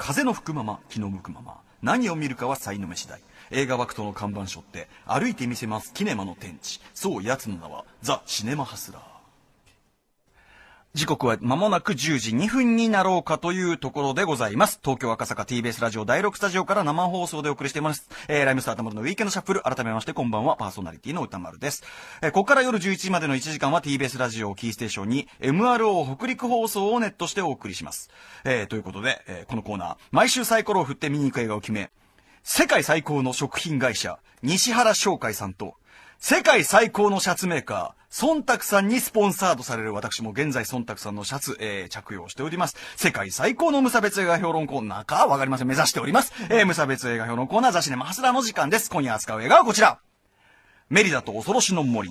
風の吹くまま気の向くまま何を見るかは才能目次第映画枠との看板書って歩いてみせますキネマの天地そう奴の名はザ・シネマハスラー時刻は間もなく10時2分になろうかというところでございます。東京赤坂 TBS ラジオ第6スタジオから生放送でお送りしています。えー、ライムスター玉のウィーケンドシャッフル。改めましてこんばんは、パーソナリティの歌丸です。えー、ここから夜11時までの1時間は TBS ラジオキーステーションに MRO 北陸放送をネットしてお送りします。えー、ということで、えー、このコーナー、毎週サイコロを振って見に行く映画を決め、世界最高の食品会社、西原商会さんと、世界最高のシャツメーカー、孫卓さんにスポンサードされる私も現在孫卓さんのシャツ、えー、着用しております。世界最高の無差別映画評論コーナーかわかりません。目指しております。えー、無差別映画評論コーナー、雑誌でマハスラの時間です。今夜扱う映画はこちら。メリダと恐ろしの森。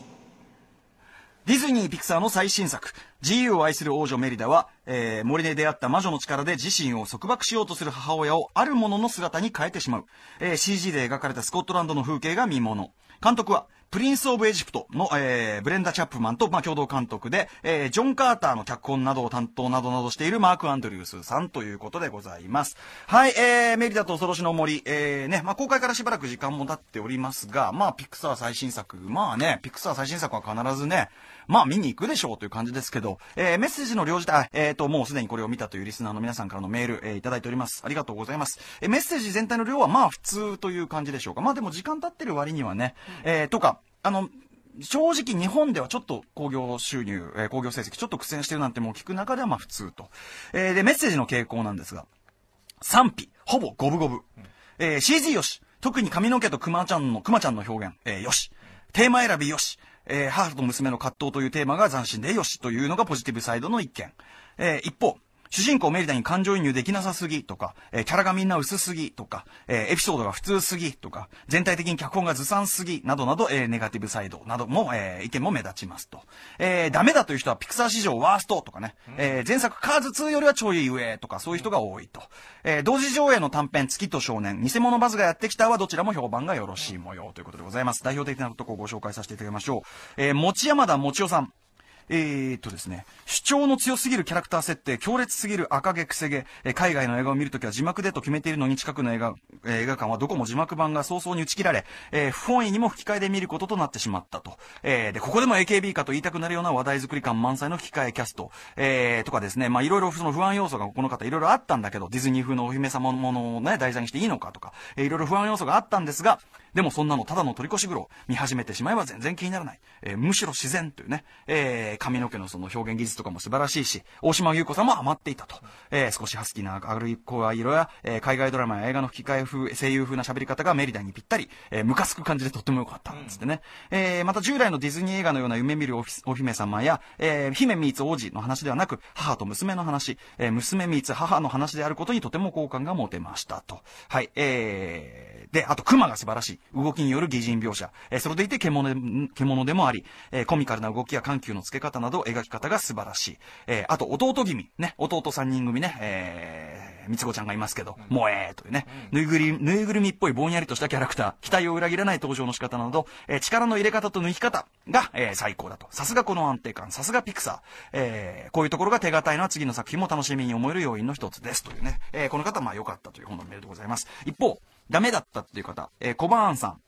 ディズニー・ピクサーの最新作、自由を愛する王女メリダは、えー、森で出会った魔女の力で自身を束縛しようとする母親をあるものの姿に変えてしまう。えー、CG で描かれたスコットランドの風景が見もの。監督は、プリンス・オブ・エジプトの、えー、ブレンダ・チャップマンと、まあ、共同監督で、えー、ジョン・カーターの脚本などを担当などなどしているマーク・アンドリュースさんということでございます。はい、えー、メリダと恐ろしの森、えー、ね、まあ、公開からしばらく時間も経っておりますが、まあ、ピクサー最新作、まあね、ピクサー最新作は必ずね、まあ見に行くでしょうという感じですけど、えー、メッセージの量自体、えっ、ー、と、もうすでにこれを見たというリスナーの皆さんからのメール、えー、いただいております。ありがとうございます。えー、メッセージ全体の量はまあ普通という感じでしょうか。まあでも時間経ってる割にはね、えー、とか、あの、正直日本ではちょっと興行収入、えー、興行成績ちょっと苦戦してるなんてもう聞く中ではまあ普通と。えー、で、メッセージの傾向なんですが、賛否、ほぼ五分五分。えー、CG よし。特に髪の毛と熊ちゃんの、熊ちゃんの表現、えー、よし。テーマ選びよし。えー、母と娘の葛藤というテーマが斬新でよしというのがポジティブサイドの一件。えー、一方、主人公メリダに感情移入できなさすぎとか、えー、キャラがみんな薄すぎとか、えー、エピソードが普通すぎとか、全体的に脚本がずさんすぎなどなど、えー、ネガティブサイドなども、え意見も目立ちますと。えダメだという人はピクサー史上ワーストとかね、え前作カーズ2よりはちょい上とか、そういう人が多いと。え同時上映の短編月と少年、偽物バズがやってきたはどちらも評判がよろしい模様ということでございます。代表的なとこをご紹介させていただきましょう。え持山田持代さん。えー、っとですね、主張の強すぎるキャラクター設定、強烈すぎる赤毛くせ毛、海外の映画を見るときは字幕でと決めているのに近くの映画、映画館はどこも字幕版が早々に打ち切られ、え不本意にも吹き替えで見ることとなってしまったと。えで、ここでも AKB かと言いたくなるような話題作り感満載の吹き替えキャスト、えとかですね、まあいろいろその不安要素がこの方いろいろあったんだけど、ディズニー風のお姫様ものをね、題材にしていいのかとか、いろいろ不安要素があったんですが、でもそんなのただの取り越し苦労。見始めてしまえば全然気にならない。えー、むしろ自然というね、えー、髪の毛のその表現技術とかも素晴らしいし、大島優子さんも余っていたと。えー、少しハスキーな明るい声色や、えー、海外ドラマや映画の吹き替え風、声優風な喋り方がメリダにぴったり、えー、ムカつく感じでとっても良かった。つってね。うん、えー、また従来のディズニー映画のような夢見るお姫様や、えー、姫ミーツ王子の話ではなく、母と娘の話、えー、娘ミーツ母の話であることにとても好感が持てましたと。はい。えー、で、あと、熊が素晴らしい。動きによる擬人描写、えー、それでいて獣で獣でもあり、えー、コミカルな動きや緩急の付け方など描き方が素晴らしい。えー、あと、弟君、ね、弟3人組ね、えー、つ子ちゃんがいますけど、うえーというね、ぬいぐるみ、ぬいぐるみっぽいぼんやりとしたキャラクター、期待を裏切らない登場の仕方など、えー、力の入れ方と抜き方が、えー、最高だと。さすがこの安定感、さすがピクサー、えー、こういうところが手堅いのは次の作品も楽しみに思える要因の一つですというね、えー、この方、まあ良かったという本のメールでございます。一方、ダメだったっていう方、えー、コバーンさん。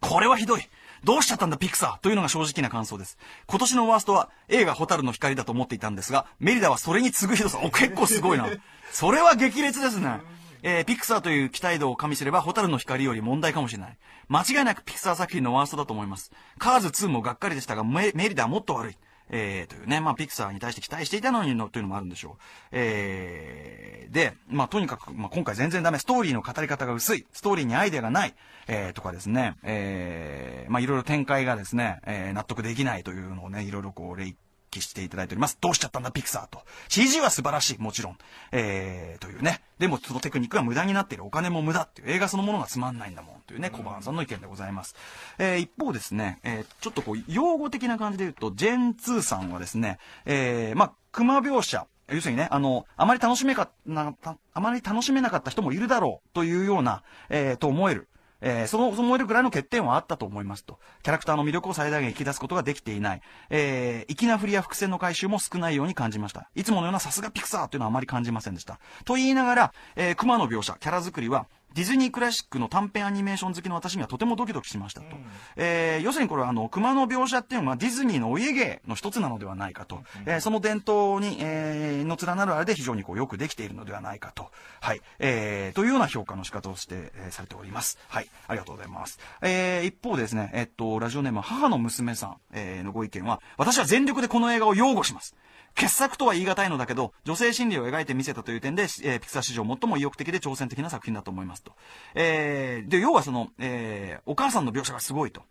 これはひどい。どうしちゃったんだ、ピクサーというのが正直な感想です。今年のワーストは映画ホタルの光だと思っていたんですが、メリダはそれに次ぐひどさ。お、結構すごいな。それは激烈ですね。えー、ピクサーという期待度を加味すれば、ホタルの光より問題かもしれない。間違いなくピクサー作品のワーストだと思います。カーズ2もがっかりでしたが、メリダはもっと悪い。えー、というね、まあ、ピクサーに対して期待していたのにの、というのもあるんでしょう。えー、で、まあ、とにかく、まあ、今回全然ダメ。ストーリーの語り方が薄い。ストーリーにアイデアがない。えー、とかですね、えー、まあ、いろいろ展開がですね、えー、納得できないというのをね、いろいろこう、レイ揮していただいております。どうしちゃったんだ、ピクサーと。CG は素晴らしい、もちろん。えー、というね。でも、そのテクニックが無駄になっている。お金も無駄っていう映画そのものがつまんないんだもん。というね、小判さんの意見でございます。えー、一方ですね、えー、ちょっとこう、用語的な感じで言うと、ジェンツーさんはですね、えー、まあ、熊描写、要するにね、あの、あまり楽しめか、な、あまり楽しめなかった人もいるだろうというような、えー、と思える。えー、その、えるぐらいの欠点はあったと思いますと。キャラクターの魅力を最大限引き出すことができていない。えー、粋な振りや伏線の回収も少ないように感じました。いつものようなさすがピクサーというのはあまり感じませんでした。と言いながら、えー、熊の描写、キャラ作りは、ディズニークラシックの短編アニメーション好きの私にはとてもドキドキしましたと、うん、えー、要するにこれはあの熊の描写っていうのはディズニーのお家芸の一つなのではないかと、うん、えー、その伝統に、えー、の連なるあれで非常にこうよくできているのではないかと、はいえー、というような評価の仕方をして、えー、されております。はい、ありがとうございます。えー、一方ですね、えっと、ラジオネーム母の娘さん、えのご意見は、私は全力でこの映画を擁護します。傑作とは言い難いのだけど、女性心理を描いて見せたという点で、えー、ピクサー史上最も意欲的で挑戦的な作品だと思いますと。えー、で、要はその、えー、お母さんの描写がすごいと。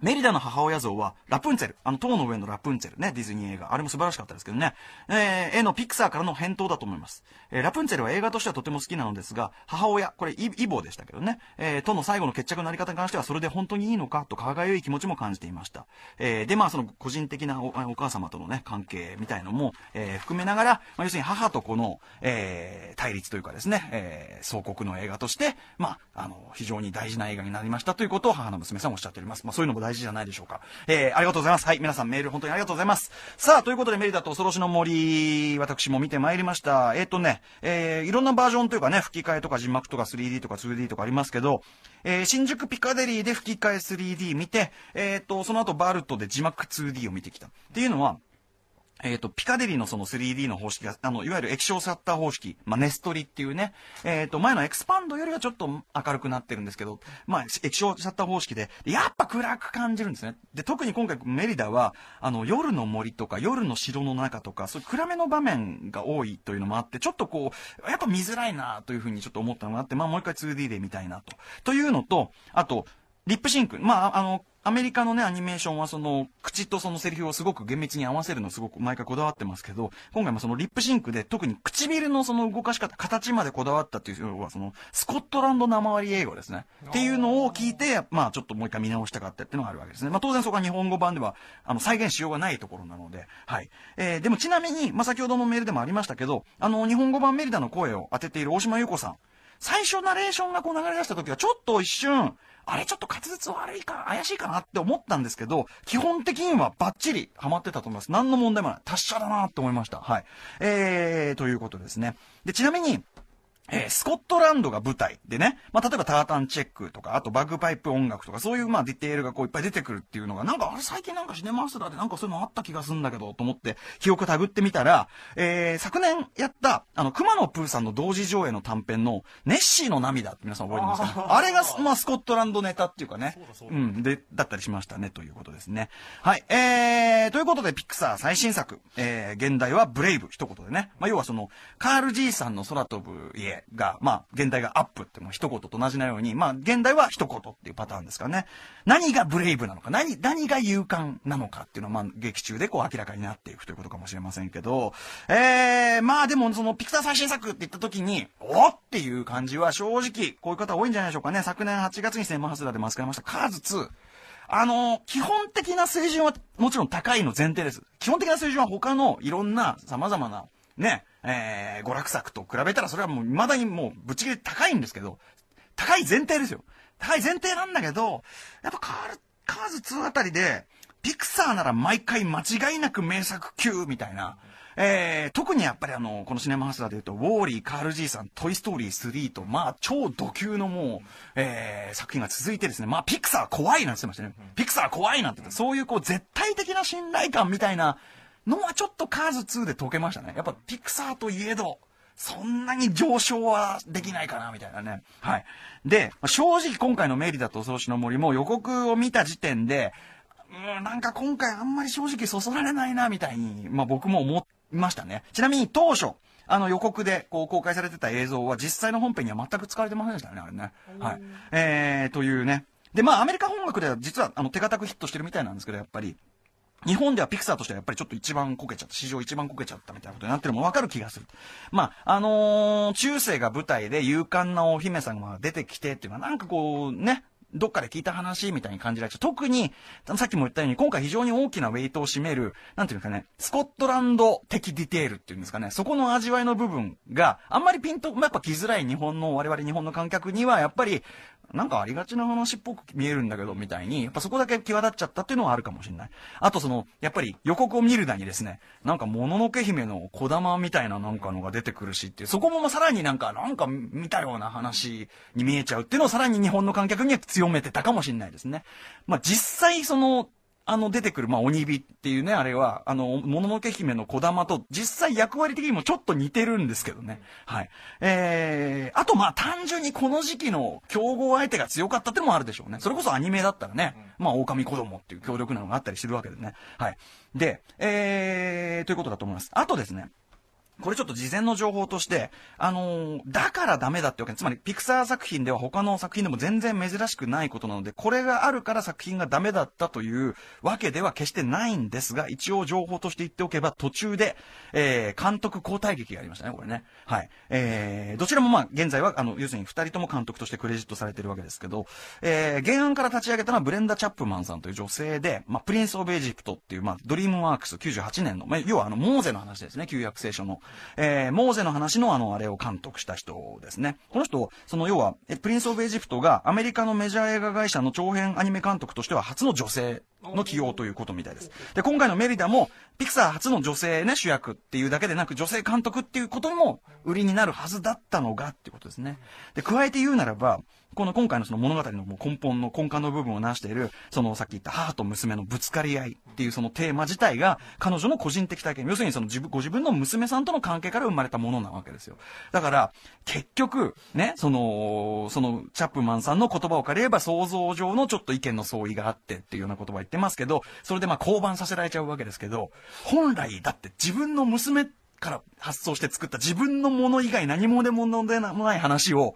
メリダの母親像は、ラプンツェル。あの、塔の上のラプンツェルね、ディズニー映画。あれも素晴らしかったですけどね。えー、絵のピクサーからの返答だと思います。えー、ラプンツェルは映画としてはとても好きなのですが、母親、これイ、イボーでしたけどね。えー、との最後の決着のなり方に関しては、それで本当にいいのか、と輝い気持ちも感じていました。えー、で、まあ、その、個人的なお母様とのね、関係みたいのも、えー、含めながら、まあ、要するに母と子の、えー、対立というかですね、えー、総国の映画として、まあ、あの、非常に大事な映画になりましたということを母の娘さんおっしゃっております。まあ、そういうのも大事じゃないでしょうか。えー、ありがとうございます。はい、皆さんメール本当にありがとうございます。さあ、ということでメリダと恐ろしの森、私も見てまいりました。えっ、ー、とね、えー、いろんなバージョンというかね、吹き替えとか字幕とか 3D とか 2D とかありますけど、えー、新宿ピカデリーで吹き替え 3D 見て、えっ、ー、と、その後バルトで字幕 2D を見てきた。っていうのは、えっ、ー、と、ピカデリーのその 3D の方式が、あの、いわゆる液晶シャッター方式、まあ、ネストリっていうね、えっ、ー、と、前のエクスパンドよりはちょっと明るくなってるんですけど、まあ、液晶シャッター方式で、やっぱ暗く感じるんですね。で、特に今回メリダは、あの、夜の森とか、夜の城の中とか、そういう暗めの場面が多いというのもあって、ちょっとこう、やっぱ見づらいなというふうにちょっと思ったのがあって、まあ、もう一回 2D で見たいなと。というのと、あと、リップシンク。まあ、あの、アメリカのね、アニメーションはその、口とそのセリフをすごく厳密に合わせるのすごく毎回こだわってますけど、今回もそのリップシンクで特に唇のその動かし方、形までこだわったっていうのは、その、スコットランド生り英語ですね。っていうのを聞いて、まあちょっともう一回見直したかったっていうのがあるわけですね。まあ当然そこは日本語版では、あの、再現しようがないところなので、はい。えー、でもちなみに、まあ先ほどのメールでもありましたけど、あの、日本語版メリダの声を当てている大島優子さん。最初ナレーションがこう流れ出した時はちょっと一瞬、あれちょっと滑舌悪いか、怪しいかなって思ったんですけど、基本的にはバッチリハマってたと思います。何の問題もない。達者だなって思いました。はい。えー、ということですね。で、ちなみに、えー、スコットランドが舞台でね、まあ、例えばタータンチェックとか、あとバグパイプ音楽とか、そういうまあディテールがこういっぱい出てくるっていうのが、なんかあれ最近なんかシネマスターでなんかそういうのあった気がするんだけど、と思って記憶たぐってみたら、えー、昨年やった、あの、熊野プーさんの同時上映の短編の、ネッシーの涙って皆さん覚えてますかああれが、まあ、スコットランドネタっていうかね、うううん、で、だったりしましたね、ということですね。はい、えー、ということで、ピクサー最新作、えー、現代はブレイブ、一言でね。まあ、要はその、カール・ジーさんの空飛ぶ家、が、まあ、現代がアップってもう一言と同じなように、まあ、現代は一言っていうパターンですからね。何がブレイブなのか、何、何が勇敢なのかっていうのは、まあ、劇中でこう明らかになっていくということかもしれませんけど、えー、まあでも、その、ピクサー最新作って言った時に、おっていう感じは正直、こういう方多いんじゃないでしょうかね。昨年8月に千万ハスラでマスクらました、カーズ2。あの、基本的な水準はもちろん高いの前提です。基本的な水準は他のいろんな様々な、ね、えー、娯楽作と比べたらそれはもう未だにもうぶち切り高いんですけど、高い前提ですよ。高い前提なんだけど、やっぱカール、カーズ2あたりで、ピクサーなら毎回間違いなく名作級みたいな、えー、特にやっぱりあの、このシネマハスラーで言うと、ウォーリー、カール G さん、トイストーリー3と、まあ、超ド級のもう、えー、作品が続いてですね、まあ、ピクサー怖いなんて言ってましたね。ピクサー怖いなんて言って、そういうこう、絶対的な信頼感みたいな、のはちょっとカーズ2で解けましたね。やっぱピクサーといえど、そんなに上昇はできないかな、みたいなね。はい。で、正直今回のメリダと恐ろしの森も予告を見た時点で、うん、なんか今回あんまり正直そそられないな、みたいに、まあ僕も思いましたね。ちなみに当初、あの予告でこう公開されてた映像は実際の本編には全く使われてませんでしたね、あれね。はい。えー、というね。で、まあアメリカ本学では実はあの手堅くヒットしてるみたいなんですけど、やっぱり。日本ではピクサーとしてはやっぱりちょっと一番こけちゃった、史上一番こけちゃったみたいなことになってるのもわかる気がする。まあ、あのー、中世が舞台で勇敢なお姫様が出てきてっていうのはなんかこう、ね、どっかで聞いた話みたいに感じられちゃう。特に、さっきも言ったように、今回非常に大きなウェイトを占める、なんていうんですかね、スコットランド的ディテールっていうんですかね、そこの味わいの部分があんまりピンと、まあ、やっぱ来づらい日本の、我々日本の観客には、やっぱり、なんかありがちな話っぽく見えるんだけど、みたいに、やっぱそこだけ際立っちゃったっていうのはあるかもしれない。あとその、やっぱり予告を見るなにですね、なんかもののけ姫の小玉みたいななんかのが出てくるしっていう、そこもさらになんか、なんか見たような話に見えちゃうっていうのをさらに日本の観客には強めてたかもしれないですね。まあ実際その、あの、出てくる、まあ、鬼火っていうね、あれは、あの、もののけ姫の小玉と、実際役割的にもちょっと似てるんですけどね。はい。えー、あと、まあ、単純にこの時期の競合相手が強かったってのもあるでしょうね。それこそアニメだったらね、まあ、狼子供っていう強力なのがあったりするわけでね。はい。で、えー、ということだと思います。あとですね、これちょっと事前の情報として、あのー、だからダメだってわけつまり、ピクサー作品では他の作品でも全然珍しくないことなので、これがあるから作品がダメだったというわけでは決してないんですが、一応情報として言っておけば、途中で、えー、監督交代劇がありましたね、これね。はい。えー、どちらもまあ、現在は、あの、要するに二人とも監督としてクレジットされてるわけですけど、えー、原案から立ち上げたのはブレンダ・チャップマンさんという女性で、まあ、プリンス・オブ・エジプトっていう、まあ、ドリームワークス98年の、まあ、要はあの、モーゼの話ですね、旧約聖書の。えー、モーゼの話のあの、あれを監督した人ですね。この人、その要は、プリンス・オブ・エジプトがアメリカのメジャー映画会社の長編アニメ監督としては初の女性の起用ということみたいです。で、今回のメリダも、ピクサー初の女性ね、主役っていうだけでなく、女性監督っていうことも売りになるはずだったのがってことですね。で、加えて言うならば、この今回のその物語のもう根本の根幹の部分をなしている、そのさっき言った母と娘のぶつかり合いっていうそのテーマ自体が、彼女の個人的体験、要するにその自分、ご自分の娘さんとの関係から生まれたものなわけですよ。だから、結局、ね、その、その、チャップマンさんの言葉を借りれば想像上のちょっと意見の相違があってっていうような言葉言ってますけど、それでまあ降板させられちゃうわけですけど、本来だって自分の娘から発想して作った自分のもの以外何もでものでもない話を、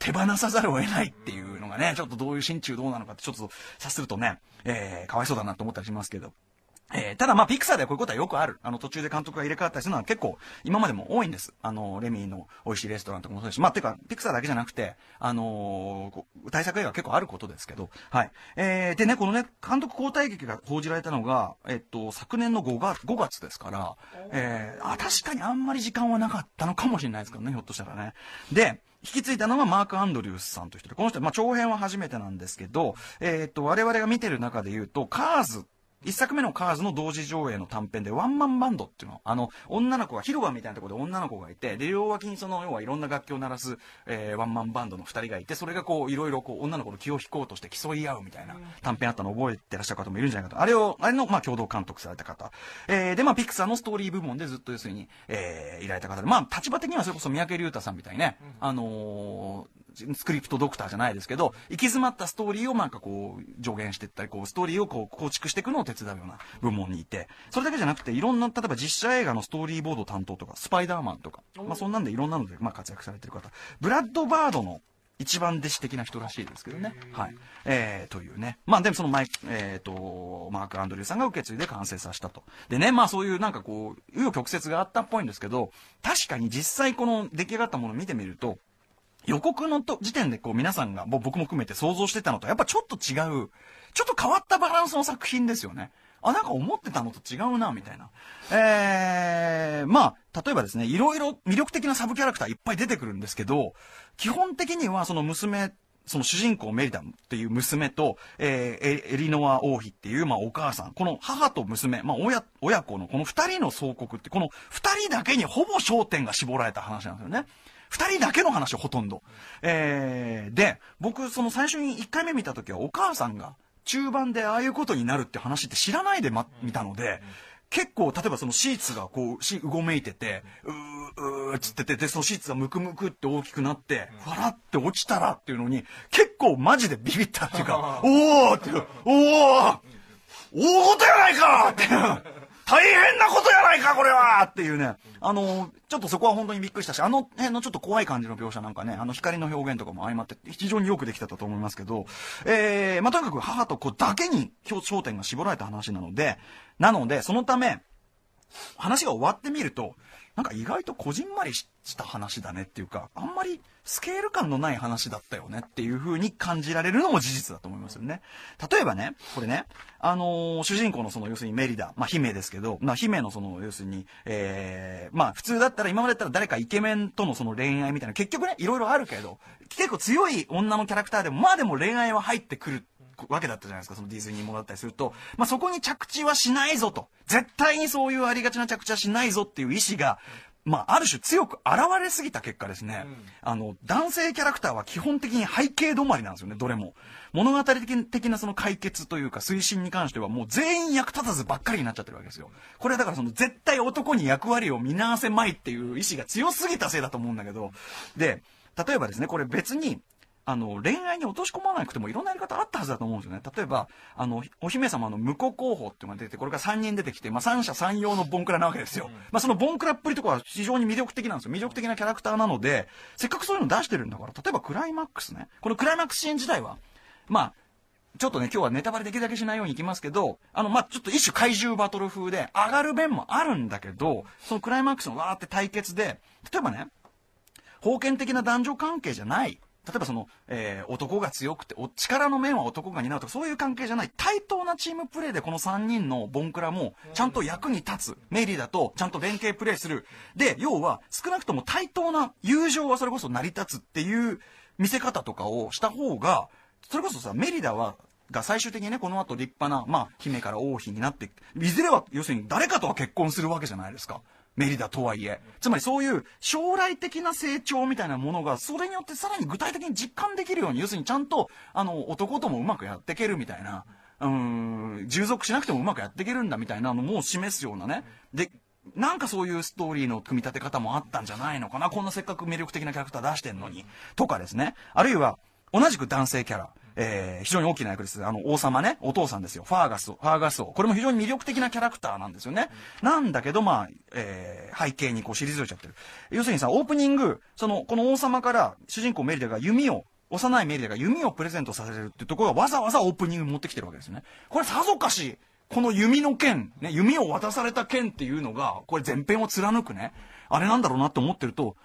手放さざるを得ないっていうのがね、ちょっとどういう心中どうなのかってちょっと察するとね、えー、かわいそうだなと思ったりしますけど。えー、ただまあ、ピクサーではこういうことはよくある。あの、途中で監督が入れ替わったりするのは結構、今までも多いんです。あの、レミーの美味しいレストランとかもそうですし、まあ、てか、ピクサーだけじゃなくて、あのー、対策映画結構あることですけど、はい。えー、でね、このね、監督交代劇が報じられたのが、えっと、昨年の5月、5月ですから、えー、あ、確かにあんまり時間はなかったのかもしれないですけどね、ひょっとしたらね。で、引き継いだのがマーク・アンドリュースさんという人で、この人、まあ、長編は初めてなんですけど、えー、っと、我々が見てる中で言うと、カーズ1作目のカーズの同時上映の短編でワンマンバンドっていうのあの女の子が広場みたいなところで女の子がいてで両脇にその要はいろんな楽器を鳴らす、えー、ワンマンバンドの2人がいてそれがこういろいろこう女の子の気を引こうとして競い合うみたいな短編あったのを覚えてらっしゃる方もいるんじゃないかとあれをあれのまあ共同監督された方、えー、でまあピクサーのストーリー部門でずっと要するに、えー、いられた方でまあ立場的にはそれこそ三宅隆太さんみたいにね、あのースクリプトドクターじゃないですけど、行き詰まったストーリーをなんかこう、助言していったり、こう、ストーリーをこう、構築していくのを手伝うような部門にいて、それだけじゃなくて、いろんな、例えば実写映画のストーリーボード担当とか、スパイダーマンとか、まあそんなんでいろんなので、まあ活躍されてる方、ブラッドバードの一番弟子的な人らしいですけどね。はい。えー、というね。まあでもそのマイえっ、ー、と、マーク・アンドリューさんが受け継いで完成させたと。でね、まあそういうなんかこう、紆余曲折があったっぽいんですけど、確かに実際この出来上がったものを見てみると、予告のと時点でこう皆さんが、僕も含めて想像してたのとやっぱちょっと違う、ちょっと変わったバランスの作品ですよね。あ、なんか思ってたのと違うな、みたいな。えー、まあ、例えばですね、いろいろ魅力的なサブキャラクターいっぱい出てくるんですけど、基本的にはその娘、その主人公メリダムっていう娘と、えー、エリノア王妃っていう、まあ、お母さん、この母と娘、まあ、親、親子のこの二人の相国って、この二人だけにほぼ焦点が絞られた話なんですよね。二人だけの話、ほとんど。えー、で、僕、その最初に一回目見た時は、お母さんが、中盤でああいうことになるって話って知らないで、ま、見たので、結構、例えばそのシーツがこう、し、うごめいてて、うー、うーっつってて、で、そのシーツがムクムクって大きくなって、ふわらって落ちたらっていうのに、結構マジでビビったっていうか、おーっていう、おー大とやないかっていう。大変なことやないか、これはっていうね。あの、ちょっとそこは本当にびっくりしたし、あの辺のちょっと怖い感じの描写なんかね、あの光の表現とかも相まって非常によくできてたと思いますけど、えー、まあ、とにかく母と子だけに焦点が絞られた話なので、なので、そのため、話が終わってみると、なんか意外とこじんまりした話だねっていうか、あんまりスケール感のない話だったよねっていう風に感じられるのも事実だと思いますよね。例えばね、これね、あのー、主人公のその、要するにメリダ、まあ、姫ですけど、まあ、姫のその、要するに、えー、まあ、普通だったら、今までだったら誰かイケメンとのその恋愛みたいな、結局ね、いろいろあるけど、結構強い女のキャラクターでも、まあでも恋愛は入ってくるわけだったじゃないですか、そのディズニーもだったりすると、まあ、そこに着地はしないぞと、絶対にそういうありがちな着地はしないぞっていう意思が、まあ、ある種強く現れすぎた結果ですね、うん、あの男性キャラクターは基本的に背景止まりなんですよねどれも物語的なその解決というか推進に関してはもう全員役立たずばっかりになっちゃってるわけですよこれはだからその絶対男に役割を見直せまいっていう意志が強すぎたせいだと思うんだけどで例えばですねこれ別にあの、恋愛に落とし込まなくてもいろんなやり方あったはずだと思うんですよね。例えば、あの、お姫様の婿候補っていうのが出て、これが3人出てきて、まあ、三者三様のボンクラなわけですよ。うん、まあ、そのボンクラっぷりとかは非常に魅力的なんですよ。魅力的なキャラクターなので、せっかくそういうの出してるんだから、例えばクライマックスね。このクライマックスシーン自体は、まあ、ちょっとね、今日はネタバレできるだけしないようにいきますけど、あの、まあ、ちょっと一種怪獣バトル風で、上がる面もあるんだけど、そのクライマックスのわーって対決で、例えばね、封建的な男女関係じゃない例えばその、えー、男が強くて、お力の面は男が担うとか、そういう関係じゃない、対等なチームプレーでこの3人のボンクラも、ちゃんと役に立つ。メリーだと、ちゃんと連携プレーする。で、要は、少なくとも対等な友情はそれこそ成り立つっていう見せ方とかをした方が、それこそさ、メリダは、が最終的にね、この後立派な、まあ、姫から王妃になって、いずれは、要するに誰かとは結婚するわけじゃないですか。メリダとはいえ。つまりそういう将来的な成長みたいなものが、それによってさらに具体的に実感できるように、要するにちゃんと、あの、男ともうまくやっていけるみたいな、うん、従属しなくてもうまくやっていけるんだみたいなのも示すようなね。で、なんかそういうストーリーの組み立て方もあったんじゃないのかな。こんなせっかく魅力的なキャラクター出してんのに。とかですね。あるいは、同じく男性キャラ。えー、非常に大きな役です。あの、王様ね、お父さんですよ。ファーガス王、ファーガス王。これも非常に魅力的なキャラクターなんですよね。なんだけど、まあ、えー、背景にこう、退いちゃってる。要するにさ、オープニング、その、この王様から、主人公メリダが弓を、幼いメリダが弓をプレゼントさせるっていうところがわざわざオープニング持ってきてるわけですよね。これさぞかし、この弓の剣、ね、弓を渡された剣っていうのが、これ前編を貫くね、あれなんだろうなって思ってると、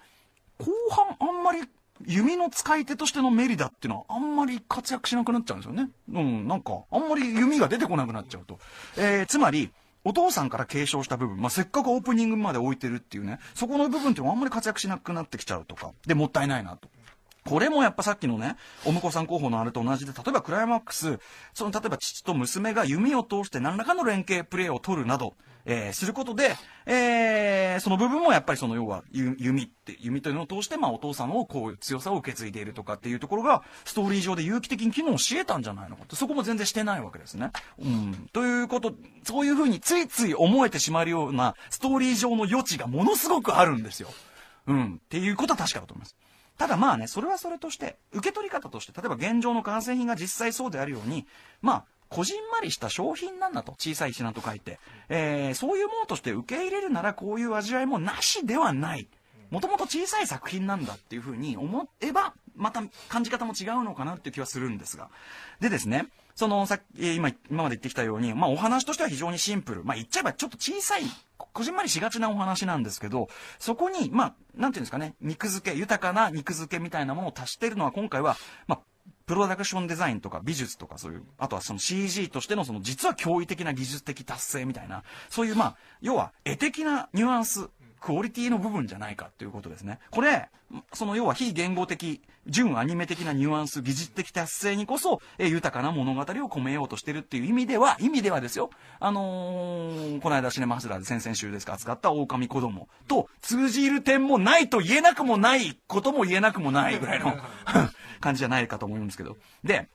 後半あんまり弓の使い手としてのメリダっていうのはあんまり活躍しなくなっちゃうんですよね。うん、なんか、あんまり弓が出てこなくなっちゃうと。えー、つまり、お父さんから継承した部分、まあ、せっかくオープニングまで置いてるっていうね、そこの部分っていうのはあんまり活躍しなくなってきちゃうとか、で、もったいないなと。これもやっぱさっきのね、お婿さん候補のあれと同じで、例えばクライマックス、その例えば父と娘が弓を通して何らかの連携プレーを取るなど、えー、することで、えー、その部分もやっぱりその要は弓って、弓というのを通して、まあお父さんをこう強さを受け継いでいるとかっていうところが、ストーリー上で有機的に機能し得たんじゃないのかって、そこも全然してないわけですね。うん。ということ、そういうふうについつい思えてしまうような、ストーリー上の余地がものすごくあるんですよ。うん。っていうことは確かだと思います。ただまあね、それはそれとして、受け取り方として、例えば現状の完成品が実際そうであるように、まあ、こじんまりした商品なんだと。小さい品と書いて。えー、そういうものとして受け入れるならこういう味わいもなしではない。もともと小さい作品なんだっていうふうに思えば、また感じ方も違うのかなっていう気はするんですが。でですね、そのさっき、今、今まで言ってきたように、まあお話としては非常にシンプル。まあ言っちゃえばちょっと小さい、こじんまりしがちなお話なんですけど、そこに、まあ、なんていうんですかね、肉付け、豊かな肉付けみたいなものを足してるのは今回は、まあ、プロダクションデザインとか美術とかそういう、あとはその CG としてのその実は驚異的な技術的達成みたいな、そういうまあ、要は絵的なニュアンス、クオリティの部分じゃないかということですね。これ、その要は非言語的、純アニメ的なニュアンス、技術的達成にこそ、え豊かな物語を込めようとしてるっていう意味では、意味ではですよ、あのー、この間シネマハスラーで先々週ですか扱った狼子供と通じる点もないと言えなくもないことも言えなくもないぐらいの 感じじゃないかと思うんですけど。で、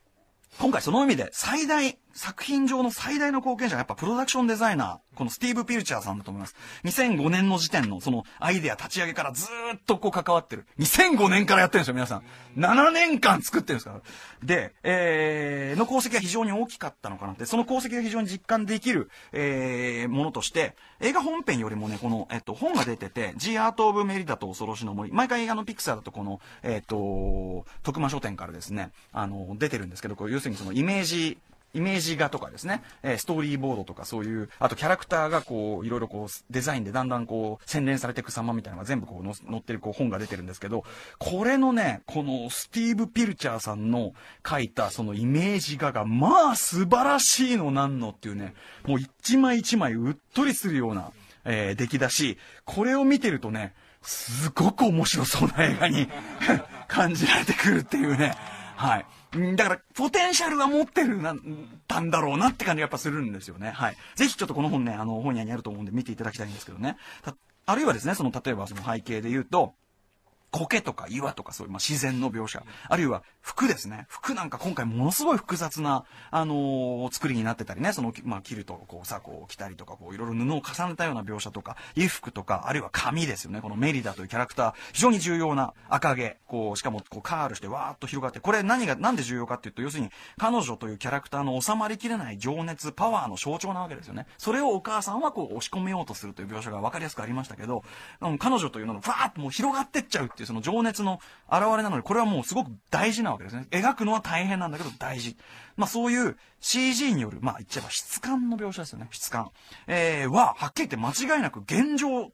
今回その意味で最大作品上の最大の貢献者がやっぱプロダクションデザイナー、このスティーブ・ピルチャーさんだと思います。2005年の時点のそのアイデア立ち上げからずっとこう関わってる。2005年からやってるんですよ、皆さん。7年間作ってるんですから。で、えー、の功績が非常に大きかったのかなって、その功績が非常に実感できる、えー、ものとして、映画本編よりもね、この、えっと、本が出てて、G アート・オブ・メリダと恐ろしの森。毎回映画のピクサーだとこの、えっと、徳間書店からですね、あの、出てるんですけど、こう要するにそのイメージイメージ画とかですね、えストーリーボードとかそういう、あとキャラクターがこう、いろいろこう、デザインでだんだんこう、洗練されていく様みたいなのが全部こう、載ってるこう、本が出てるんですけど、これのね、このスティーブ・ピルチャーさんの書いたそのイメージ画が、まあ、素晴らしいのなんのっていうね、もう一枚一枚うっとりするような、えー、出来だし、これを見てるとね、すごく面白そうな映画に 感じられてくるっていうね、はい。だから、ポテンシャルは持ってるな、たんだろうなって感じがやっぱするんですよね。はい。ぜひちょっとこの本ね、あの、本屋にあると思うんで見ていただきたいんですけどね。あるいはですね、その、例えばその背景で言うと、苔とか岩とかそういう、まあ、自然の描写、あるいは服ですね。服なんか今回ものすごい複雑な、あのー、作りになってたりね、その、まあ、キルこうさ、こう着たりとか、こういろいろ布を重ねたような描写とか、衣服とか、あるいは髪ですよね。このメリダというキャラクター、非常に重要な赤毛、こう、しかもこうカールしてわーっと広がって、これ何が、なんで重要かっていうと、要するに、彼女というキャラクターの収まりきれない情熱、パワーの象徴なわけですよね。それをお母さんはこう押し込めようとするという描写が分かりやすくありましたけど、うん、彼女というのの、わーっともう広がってっちゃうっていうその情熱の表れなので、これはもうすごく大事ななわけですね。描くのは大変なんだけど大事。まあそういう CG による、まあ言っちゃえば質感の描写ですよね。質感。えー、は、はっきり言って間違いなく現状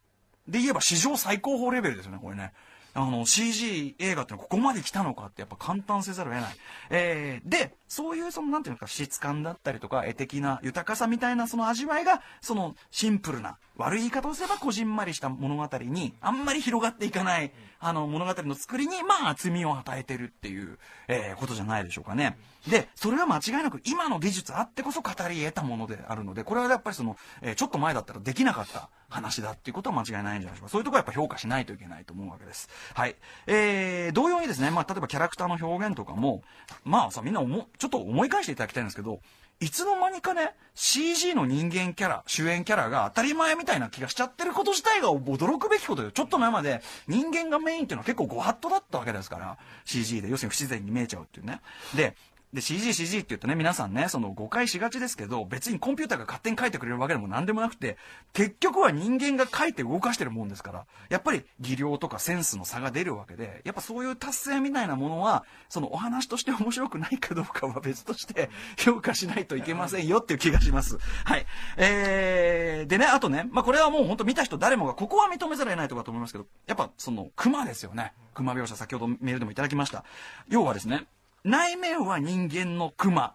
で言えば史上最高峰レベルですよね、これね。あの、CG 映画ってのはここまで来たのかってやっぱ簡単せざるを得ない。えー、で、そういうその、なんていうのか、質感だったりとか、絵的な豊かさみたいなその味わいが、そのシンプルな、悪い言い方をすればこじんまりした物語に、あんまり広がっていかない。あの、物語の作りに、まあ、厚みを与えてるっていう、えー、ことじゃないでしょうかね。で、それは間違いなく今の技術あってこそ語り得たものであるので、これはやっぱりその、えー、ちょっと前だったらできなかった話だっていうことは間違いないんじゃないでしょうか。そういうところはやっぱ評価しないといけないと思うわけです。はい。えー、同様にですね、まあ、例えばキャラクターの表現とかも、まあさ、みんな思、ちょっと思い返していただきたいんですけど、いつの間にかね CG の人間キャラ主演キャラが当たり前みたいな気がしちゃってること自体が驚くべきことよ。ちょっと前まで人間がメインっていうのは結構ご法度だったわけですから CG で要するに不自然に見えちゃうっていうねでで、CG、CG って言うとね、皆さんね、その誤解しがちですけど、別にコンピューターが勝手に書いてくれるわけでも何でもなくて、結局は人間が書いて動かしてるもんですから、やっぱり技量とかセンスの差が出るわけで、やっぱそういう達成みたいなものは、そのお話として面白くないかどうかは別として評価しないといけませんよっていう気がします。はい。えー、でね、あとね、まあ、これはもう本当見た人誰もが、ここは認めざるを得ないとかと思いますけど、やっぱその、熊ですよね。熊描写、先ほどメールでもいただきました。要はですね、内面は人間の熊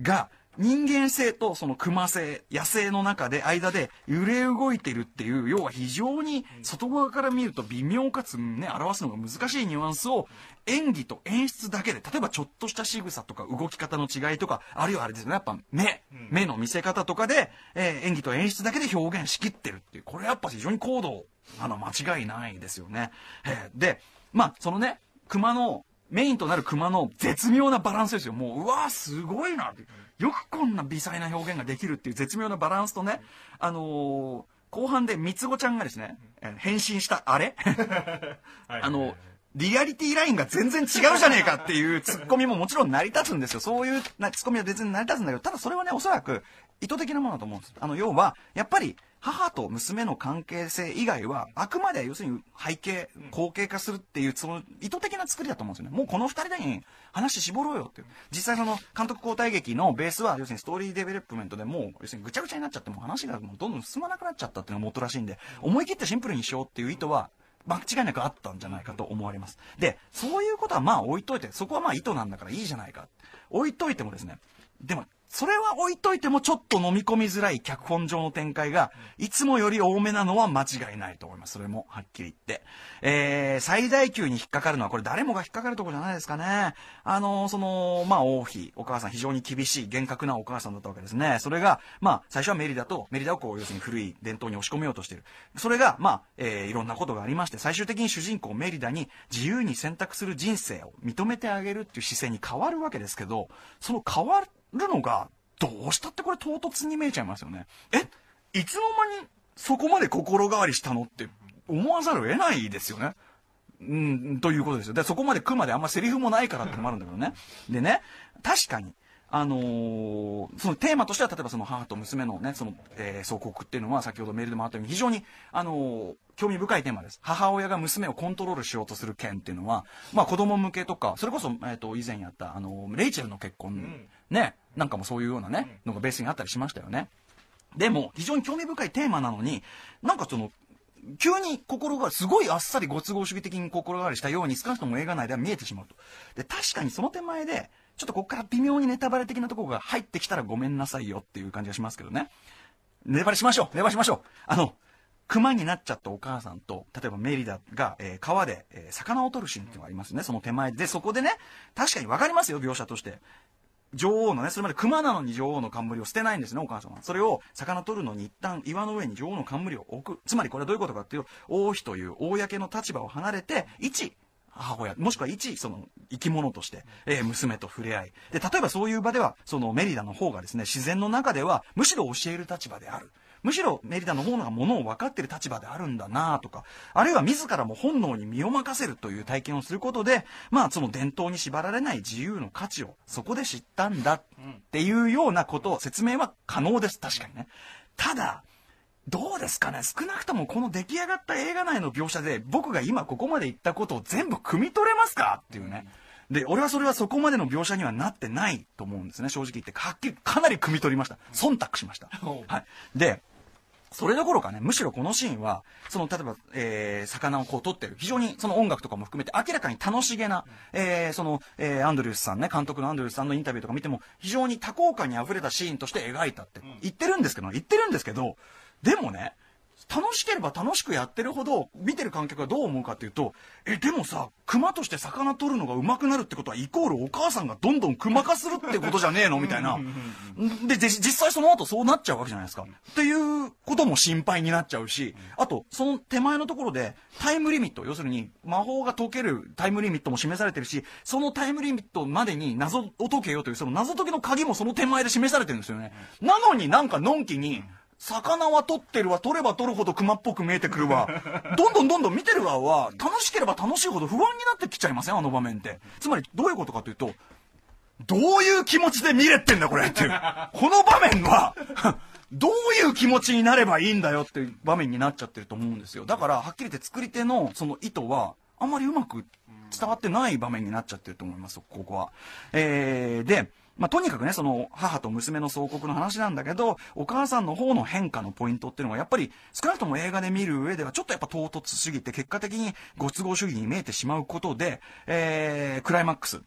が、人間性とその熊性、野生の中で間で揺れ動いてるっていう、要は非常に外側から見ると微妙かつね、表すのが難しいニュアンスを演技と演出だけで、例えばちょっとした仕草とか動き方の違いとか、あるいはあれですね、やっぱ目、目の見せ方とかで、えー、演技と演出だけで表現しきってるっていう、これやっぱ非常に高度、なの、間違いないですよね。えー、で、まあ、そのね、熊のメインとなる熊の絶妙なバランスですよ。もう、うわすごいなよくこんな微細な表現ができるっていう絶妙なバランスとね、あのー、後半で三つ子ちゃんがですね、変身したあれあの、リアリティラインが全然違うじゃねえかっていうツッコミももちろん成り立つんですよ。そういうツッコミは全然成り立つんだけど、ただそれはね、おそらく意図的なものだと思うんです。あの、要は、やっぱり、母と娘の関係性以外は、あくまで要するに背景、後継化するっていう、その意図的な作りだと思うんですよね。もうこの二人でに話絞ろうよっていう。実際その監督交代劇のベースは、要するにストーリーデベロップメントでもう、要するにぐちゃぐちゃになっちゃって、もう話がもうどんどん進まなくなっちゃったっていうのが元らしいんで、思い切ってシンプルにしようっていう意図は、間違いなくあったんじゃないかと思われます。で、そういうことはまあ置いといて、そこはまあ意図なんだからいいじゃないか。置いといてもですね、でもそれは置いといてもちょっと飲み込みづらい脚本上の展開が、いつもより多めなのは間違いないと思います。それもはっきり言って。えー、最大級に引っかかるのは、これ誰もが引っかかるとこじゃないですかね。あのー、その、まあ、王妃、お母さん非常に厳しい、厳格なお母さんだったわけですね。それが、まあ、最初はメリダと、メリダをこう、要するに古い伝統に押し込めようとしている。それが、まあ、えー、いろんなことがありまして、最終的に主人公メリダに自由に選択する人生を認めてあげるっていう姿勢に変わるわけですけど、その変わるるのが、どうしたってこれ唐突に見えちゃいますよね。えいつの間にそこまで心変わりしたのって思わざるを得ないですよね。うん、ということですよ。で、そこまで来るまであんまセリフもないからってのもあるんだけどね。でね、確かに、あのー、そのテーマとしては、例えばその母と娘のね、その、えー、相告っていうのは、先ほどメールでもあったように、非常に、あのー、興味深いテーマです。母親が娘をコントロールしようとする件っていうのは、まあ子供向けとか、それこそ、えっ、ー、と、以前やった、あのレイチェルの結婚、ね、なんかもそういうようなね、のがベースにあったりしましたよね。でも、非常に興味深いテーマなのに、なんかその、急に心が、すごいあっさりご都合主義的に心変わりしたように、少なくとも映画内では見えてしまうと。で、確かにその手前で、ちょっとこっから微妙にネタバレ的なところが入ってきたらごめんなさいよっていう感じがしますけどね。ネバレしましょうネバレしましょうあの、熊になっちゃったお母さんと、例えばメリダが、えー、川で、えー、魚を取るシーンっていうのがありますね。その手前で、そこでね、確かにわかりますよ、描写として。女王のね、それまで熊なのに女王の冠を捨てないんですね、お母様。それを、魚取るのに一旦岩の上に女王の冠を置く。つまりこれはどういうことかっていうと、王妃という公の立場を離れて、一、母親、もしくは一、その、生き物として、え娘と触れ合い。で、例えばそういう場では、そのメリダの方がですね、自然の中では、むしろ教える立場である。むしろメリダの方がものを分かってる立場であるんだなとか、あるいは自らも本能に身を任せるという体験をすることで、まあその伝統に縛られない自由の価値をそこで知ったんだっていうようなことを説明は可能です。確かにね。ただ、どうですかね少なくともこの出来上がった映画内の描写で僕が今ここまで言ったことを全部汲み取れますかっていうね。で、俺はそれはそこまでの描写にはなってないと思うんですね、正直言って。はっきり、かなり汲み取りました。忖度しました。はい。で、それどころかね、むしろこのシーンは、その、例えば、えー、魚をこう撮ってる、非常にその音楽とかも含めて明らかに楽しげな、えー、その、えー、アンドリュースさんね、監督のアンドリュースさんのインタビューとか見ても、非常に多幸感に溢れたシーンとして描いたって言ってるんですけど、言ってるんですけど、でもね、楽しければ楽しくやってるほど、見てる観客はどう思うかっていうと、え、でもさ、熊として魚取るのがうまくなるってことは、イコールお母さんがどんどん熊化するってことじゃねえのみたいな。で、実際その後そうなっちゃうわけじゃないですか。っていうことも心配になっちゃうし、あと、その手前のところで、タイムリミット、要するに、魔法が解けるタイムリミットも示されてるし、そのタイムリミットまでに謎を解けよという、その謎解きの鍵もその手前で示されてるんですよね。なのになんかのんきに、魚は取ってるわ、取れば取るほど熊っぽく見えてくるわ。どんどんどんどん見てる側は、楽しければ楽しいほど不安になってきちゃいませんあの場面って。つまり、どういうことかというと、どういう気持ちで見れってんだこれっていう。この場面は、どういう気持ちになればいいんだよっていう場面になっちゃってると思うんですよ。だから、はっきり言って作り手のその意図は、あんまりうまく伝わってない場面になっちゃってると思います、ここは。えー、で、まあ、とにかくね、その母と娘の相告の話なんだけど、お母さんの方の変化のポイントっていうのがやっぱり少なくとも映画で見る上ではちょっとやっぱ唐突すぎて結果的にご都合主義に見えてしまうことで、えー、クライマックス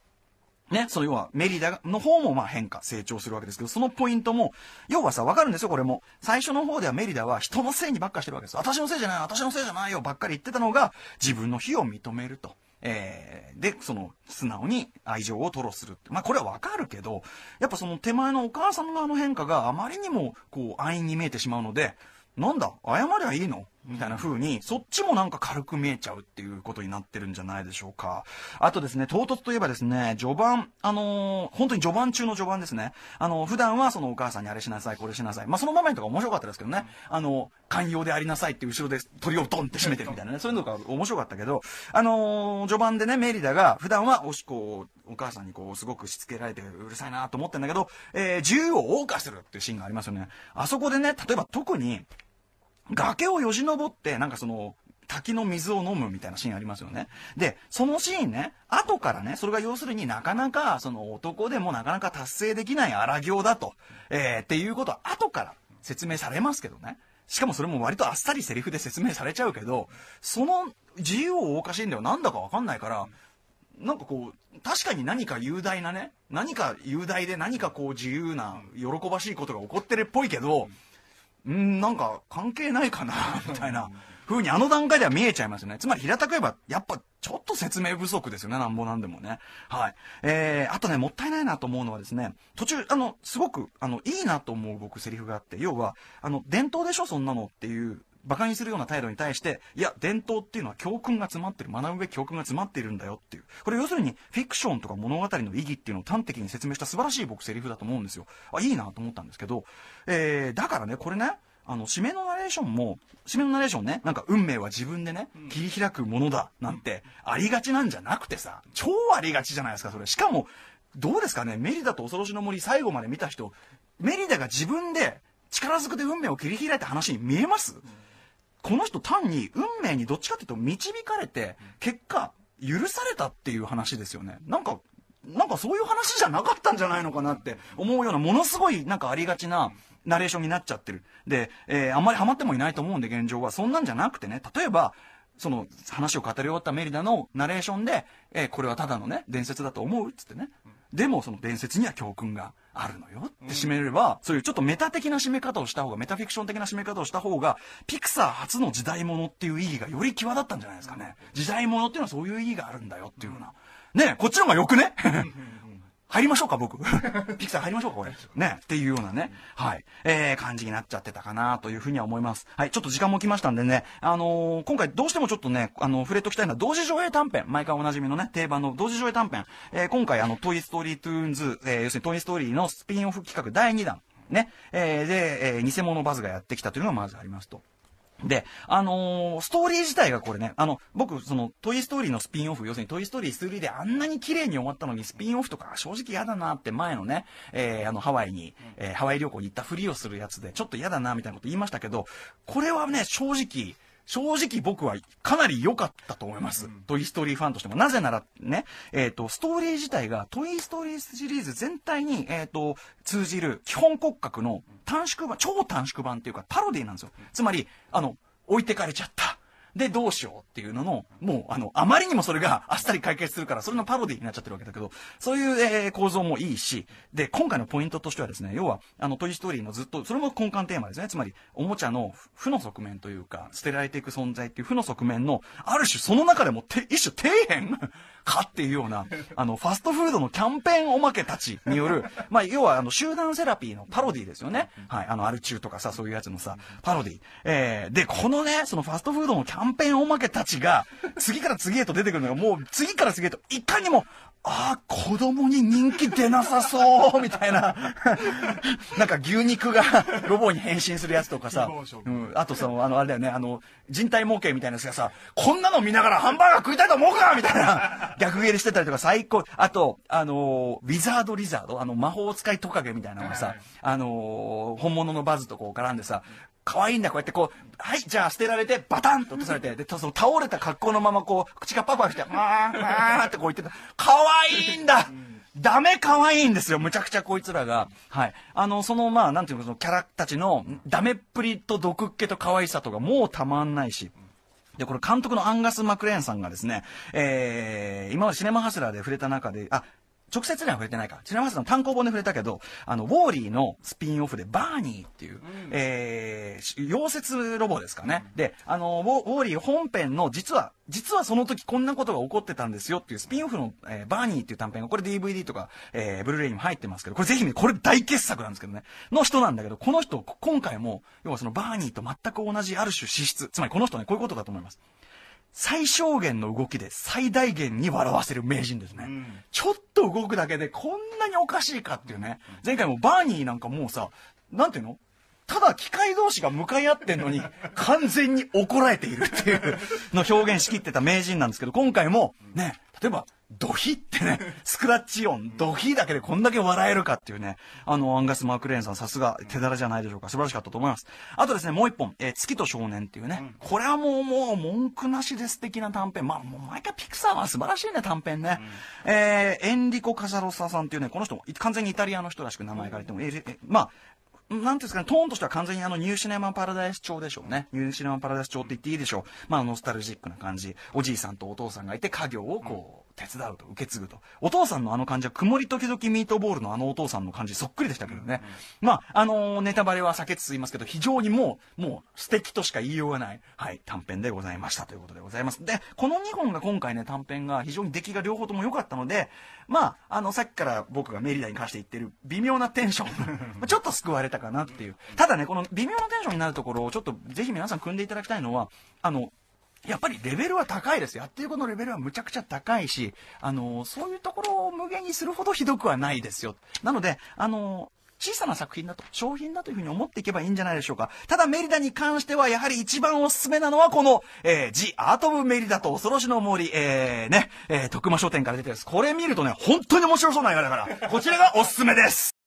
ね、その要はメリダの方もまあ変化、成長するわけですけど、そのポイントも、要はさ、わかるんですよ、これも。最初の方ではメリダは人のせいにばっかしてるわけです。私のせいじゃない、私のせいじゃないよ、ばっかり言ってたのが、自分の非を認めると。えー、で、その、素直に愛情を吐露するって。まあ、これはわかるけど、やっぱその手前のお母さん側の変化があまりにも、こう、安易に見えてしまうので、なんだ謝りゃいいのみたいな風に、そっちもなんか軽く見えちゃうっていうことになってるんじゃないでしょうか。あとですね、唐突といえばですね、序盤、あのー、本当に序盤中の序盤ですね。あのー、普段はそのお母さんにあれしなさい、これしなさい。まあ、その場面とか面白かったですけどね。あのー、寛容でありなさいって後ろで鳥をドンって閉めてるみたいなね。そういうのが面白かったけど、あの序盤でね、メリダが普段はおしこお母さんにこう、すごくしつけられてうるさいなと思ってんだけど、えー、銃を謳歌するっていうシーンがありますよね。あそこでね、例えば特に、崖をよじ登って、なんかその、滝の水を飲むみたいなシーンありますよね。で、そのシーンね、後からね、それが要するになかなか、その男でもなかなか達成できない荒行だと、えー、っていうことは後から説明されますけどね。しかもそれも割とあっさりセリフで説明されちゃうけど、その自由をおかしいんではなんだかわかんないから、なんかこう、確かに何か雄大なね、何か雄大で何かこう自由な、喜ばしいことが起こってるっぽいけど、うんんなんか関係ないかな、みたいな。ふうにあの段階では見えちゃいますよね。つまり平たく言えば、やっぱちょっと説明不足ですよね、なんぼなんでもね。はい。えー、あとね、もったいないなと思うのはですね、途中、あの、すごく、あの、いいなと思う僕、セリフがあって、要は、あの、伝統でしょ、そんなのっていう馬鹿にするような態度に対して、いや、伝統っていうのは教訓が詰まってる、学ぶべき教訓が詰まっているんだよっていう。これ要するに、フィクションとか物語の意義っていうのを端的に説明した素晴らしい僕セリフだと思うんですよ。あ、いいなと思ったんですけど、えー、だからね、これね、あの、締めのナレーションも、締めのナレーションね、なんか運命は自分でね、切り開くものだ、なんて、ありがちなんじゃなくてさ、超ありがちじゃないですか、それ。しかも、どうですかね、メリダと恐ろしの森最後まで見た人、メリダが自分で力ずくで運命を切り開いた話に見えます、うんこの人単に運命にどっちかっていうと導かれて、結果、許されたっていう話ですよね。なんか、なんかそういう話じゃなかったんじゃないのかなって思うような、ものすごいなんかありがちな、ナレーションになっちゃってる。で、えー、あんまりハマってもいないと思うんで、現状は。そんなんじゃなくてね、例えば、その話を語り終わったメリダのナレーションで、えー、これはただのね、伝説だと思うっつってね。でも、その伝説には教訓があるのよって締めれば、そういうちょっとメタ的な締め方をした方が、メタフィクション的な締め方をした方が、ピクサー初の時代物っていう意義がより際立ったんじゃないですかね。時代物っていうのはそういう意義があるんだよっていうような。ねこっちの方がよくね入りましょうか、僕。ピクサー入りましょうか、これ。ね。っていうようなね、はい、えー、感じになっちゃってたかなというふうには思います。はい、ちょっと時間も来ましたんでね、あのー、今回どうしてもちょっとね、あの、触れときたいのは、同時上映短編。毎回おなじみのね、定番の同時上映短編。えー、今回、あの、トイストーリートゥーンズ、えー、要するにトイストーリーのスピンオフ企画第2弾。ね。えー、で、えー、偽物バズがやってきたというのがまずありますと。で、あのー、ストーリー自体がこれね、あの、僕、その、トイストーリーのスピンオフ、要するにトイストーリー3であんなに綺麗に終わったのに、スピンオフとか正直嫌だなって前のね、えー、あの、ハワイに、えー、ハワイ旅行に行ったふりをするやつで、ちょっと嫌だなみたいなこと言いましたけど、これはね、正直、正直僕はかなり良かったと思います。うん、トイ・ストーリーファンとしても。なぜならね、えっ、ー、と、ストーリー自体がトイ・ストーリーシリーズ全体に、えっ、ー、と、通じる基本骨格の短縮版、超短縮版っていうかパロディなんですよ。つまり、あの、置いてかれちゃった。で、どうしようっていうのの、もう、あの、あまりにもそれがあっさり解決するから、それのパロディになっちゃってるわけだけど、そういう、えー、構造もいいし、で、今回のポイントとしてはですね、要は、あの、トイストーリーのずっと、それも根幹テーマですね。つまり、おもちゃの負の側面というか、捨てられていく存在っていう負の側面の、ある種その中でも、一種底辺はっていうような、あの、ファストフードのキャンペーンおまけたちによる、まあ、要は、あの、集団セラピーのパロディですよね。はい、あの、アルチューとかさ、そういうやつのさ、パロディ。えー、で、このね、そのファストフードのキャンペーンおまけたちが、次から次へと出てくるのが、もう、次から次へと、いかにも、ああ、子供に人気出なさそうみたいな。なんか牛肉がロボに変身するやつとかさ。うん、あとその、あの、あれだよね、あの、人体模型みたいなやつがさ、こんなの見ながらハンバーガー食いたいと思うかみたいな。逆ギレしてたりとか最高。あと、あの、ウィザードリザード、あの、魔法使いトカゲみたいなのがさ、あの、本物のバズとこう絡んでさ、可愛いんだ、こうやってこう、はい、じゃあ捨てられて、バタンと落とされて、で、その倒れた格好のままこう、口がパパして、あー、あーってこう言ってた。可愛いんだダメ可愛いんですよ、むちゃくちゃこいつらが。はい。あの、その、まあ、なんていうか、そのキャラたちの、ダメっぷりと毒っ気と可愛さとか、もうたまんないし。で、これ監督のアンガス・マクレーンさんがですね、えー、今までシネマハスラーで触れた中で、あ、直接には触れてないか。ちなみに単行本で触れたけど、あの、ウォーリーのスピンオフで、バーニーっていう、うん、えー、溶接ロボですかね。うん、で、あの、ウォーリー本編の、実は、実はその時こんなことが起こってたんですよっていうスピンオフの、えー、バーニーっていう短編が、これ DVD とか、えー、ブルーレイにも入ってますけど、これぜひね、これ大傑作なんですけどね、の人なんだけど、この人、今回も、要はそのバーニーと全く同じある種資質、つまりこの人ね、こういうことだと思います。最小限の動きで最大限に笑わせる名人ですね、うん、ちょっと動くだけでこんなにおかしいかっていうね前回もバーニーなんかもうさなんていうのただ機械同士が向かい合ってんのに 完全に怒られているっていうの表現しきってた名人なんですけど今回もねでえば、ドヒってね、スクラッチ音、ドヒだけでこんだけ笑えるかっていうね、あの、アンガス・マークレーンさん、さすが手だらじゃないでしょうか。素晴らしかったと思います。あとですね、もう一本、えー、月と少年っていうね、これはもう、もう、文句なしです敵な短編。まあ、もう毎回ピクサーは素晴らしいね、短編ね。うん、えー、エンリコ・カサロッサさんっていうね、この人も、完全にイタリアの人らしく名前がれても、えー、まあ、なんていうんですかね、トーンとしては完全にあのニューシネマパラダイス調でしょうね。ニューシネマパラダイス調って言っていいでしょう。まあ、ノスタルジックな感じ。おじいさんとお父さんがいて、家業をこう、手伝うと受け継ぐとお父さんのあの感じは曇り時々ミートボールのあのお父さんの感じそっくりでしたけどね、うん、まああのー、ネタバレは避けつつ言いますけど非常にもうもう素敵としか言いようがない、はい、短編でございましたということでございますでこの2本が今回ね短編が非常に出来が両方とも良かったのでまああのさっきから僕がメリダに関して言ってる微妙なテンション ちょっと救われたかなっていうただねこの微妙なテンションになるところをちょっとぜひ皆さん組んでいただきたいのはあのやっぱりレベルは高いです。やってるとのレベルはむちゃくちゃ高いし、あの、そういうところを無限にするほどひどくはないですよ。なので、あの、小さな作品だと、商品だというふうに思っていけばいいんじゃないでしょうか。ただメリダに関しては、やはり一番おすすめなのは、この、えー、ジ・アート・ブ・メリダと恐ろしの森、えー、ね、えー、徳間商店から出てるです。これ見るとね、本当に面白そうな映画だから、こちらがおすすめです。